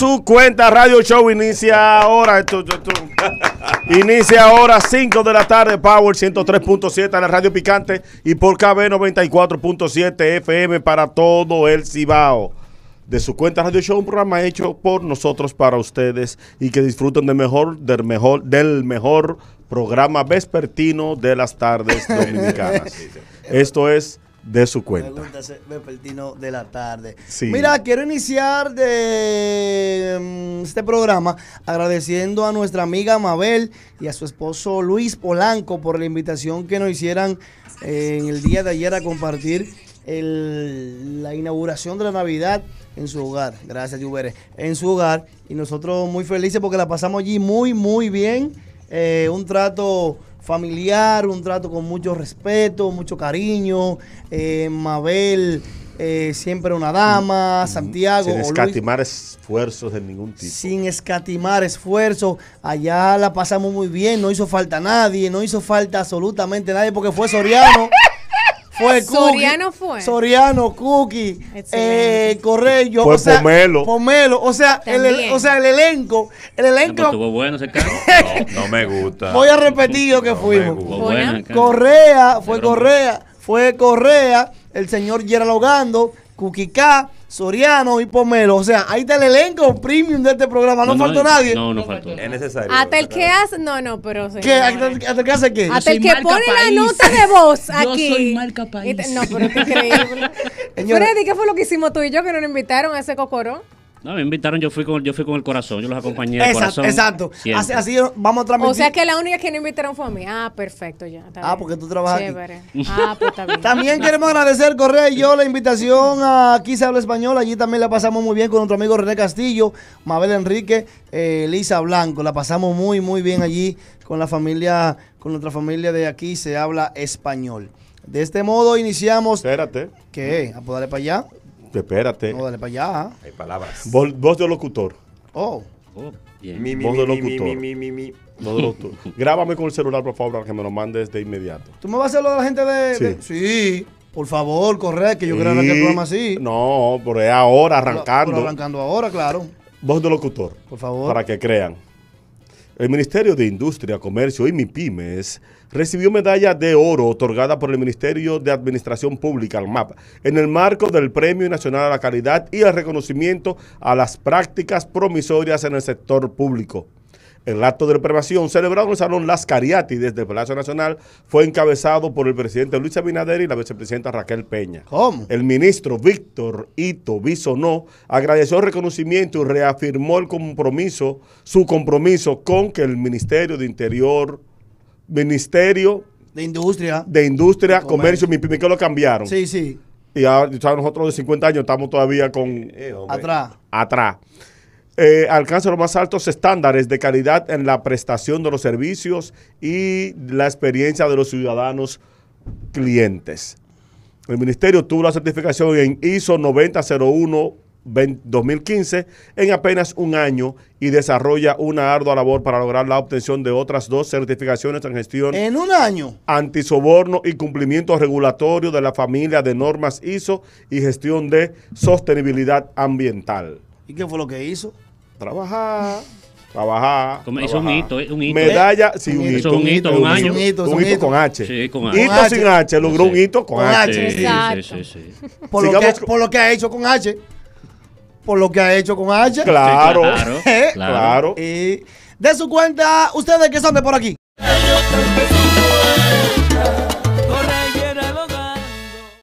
su cuenta. Radio Show inicia ahora. Inicia ahora 5 de la tarde. Power 103.7 a la Radio Picante y por KB 94.7 FM para todo el Cibao. De su cuenta Radio Show, un programa hecho por nosotros para ustedes y que disfruten de mejor, del mejor, del mejor programa vespertino de las tardes dominicanas. Esto es de su cuenta. de la tarde. Mira, quiero iniciar de mm, este programa agradeciendo a nuestra amiga Mabel y a su esposo Luis Polanco por la invitación que nos hicieran eh, en el día de ayer a compartir la inauguración de la Navidad en su hogar. Gracias, Yubere. En su hogar. Y nosotros muy felices porque la pasamos allí muy, muy bien. Eh, un trato familiar, un trato con mucho respeto, mucho cariño. Eh, Mabel eh, siempre una dama, Santiago. Sin escatimar esfuerzos de ningún tipo. Sin escatimar esfuerzos. Allá la pasamos muy bien, no hizo falta nadie, no hizo falta absolutamente nadie porque fue Soriano fue Soriano fue. Soriano, Cookie, eh, Fue o sea, Pomelo. O sea, el, o sea, el elenco. El elenco. No, estuvo bueno ese carro. no, me gusta. Voy a repetir lo que fuimos. Correa, fue Correa, fue Correa, el señor Yeralogando, Cuquicá, Soriano y Pomelo. O sea, ahí está el elenco premium de este programa. No, faltó nadie. No, no faltó. Es necesario. Hasta el que hace. No, no, pero. ¿Qué? ¿Hasta, el que hace qué? Hasta el que pone la nota de voz aquí. Yo soy marca país. No, pero es increíble. Freddy, ¿qué fue lo que hicimos tú y yo que nos invitaron a ese cocorón? No, me invitaron, yo fui con, yo fui con el corazón, yo los acompañé exacto, Exacto, así, vamos a transmitir. O sea que la única que no invitaron fue a mí. Ah, perfecto, ya. ah, porque tú trabajas Aquí. Ah, pues También queremos agradecer, Correa yo, la invitación a Aquí se habla español. Allí también la pasamos muy bien con nuestro amigo René Castillo, Mabel Enrique, eh, Lisa Blanco. La pasamos muy, muy bien allí con la familia, con nuestra familia de Aquí se habla español. De este modo iniciamos. Espérate. ¿Qué? ¿A para allá? Espérate. No, dale para allá. Hay palabras. Voz, de locutor. Oh. oh bien. Mi, mi, de Mi, mi, Voz de locutor. Grábame con el celular, por favor, para que me lo mandes de inmediato. ¿Tú me vas a hacer lo de la gente de.? Sí. Por favor, corre, que yo creo que el programa así. No, pero es ahora, arrancando. arrancando ahora, claro. Voz de locutor. Por favor. Para que crean. El Ministerio de Industria, Comercio y MIPIMES recibió medalla de oro otorgada por el Ministerio de Administración Pública, al MAP, en el marco del Premio Nacional a la Calidad y el reconocimiento a las prácticas promisorias en el sector público. El acto de premiación celebrado en el Salón Las Cariati desde el Palacio Nacional fue encabezado por el presidente Luis Abinader y la vicepresidenta Raquel Peña. ¿Cómo? El ministro Víctor Ito Bisonó agradeció el reconocimiento y reafirmó el compromiso, su compromiso con que el Ministerio de Interior, Ministerio de Industria, de Industria, Comercio, mi que lo cambiaron. Sí, sí. Y ahora, nosotros de 50 años estamos todavía con... Eh, atrás. Atrás. Eh, alcanza los más altos estándares de calidad en la prestación de los servicios y la experiencia de los ciudadanos clientes. El ministerio tuvo la certificación en ISO 9001 2015 en apenas un año y desarrolla una ardua labor para lograr la obtención de otras dos certificaciones en gestión. En un año. Antisoborno y cumplimiento regulatorio de la familia de normas ISO y gestión de sostenibilidad ambiental. ¿Y qué fue lo que hizo? trabajar. Trabajar. un hito, eh, un hito. Medalla, sí, un hito. un hito, un, año. Un hito, con H. Sí, con H. Hito sin H, logró un hito con H. Sí, sí, sí. Por, lo que, ha hecho con H. Por lo que ha hecho con H. Claro. claro. Eh, de su cuenta, ¿ustedes qué son de por aquí?